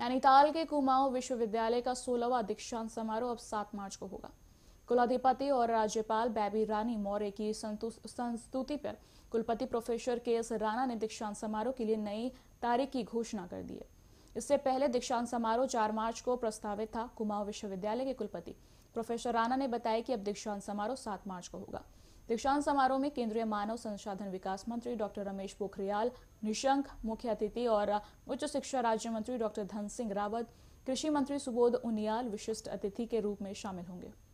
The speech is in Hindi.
नैनीताल के कुमाऊं विश्वविद्यालय का सोलहवा दीक्षांत समारोह अब सात मार्च को होगा कुलाधिपति और राज्यपाल बेबी रानी मौर्य की संस्तुति पर कुलपति प्रोफेसर के एस राणा ने दीक्षांत समारोह के लिए नई तारीख की घोषणा कर दी है इससे पहले दीक्षांत समारोह चार मार्च को प्रस्तावित था कुमाऊं विश्वविद्यालय के कुलपति प्रोफेसर राणा ने बताया कि अब दीक्षांत समारोह सात मार्च को होगा दीक्षांत समारोह में केंद्रीय मानव संसाधन विकास मंत्री डॉक्टर रमेश पोखरियाल निशंक मुख्य अतिथि और उच्च शिक्षा राज्य मंत्री डॉक्टर धन सिंह रावत कृषि मंत्री सुबोध उनियाल विशिष्ट अतिथि के रूप में शामिल होंगे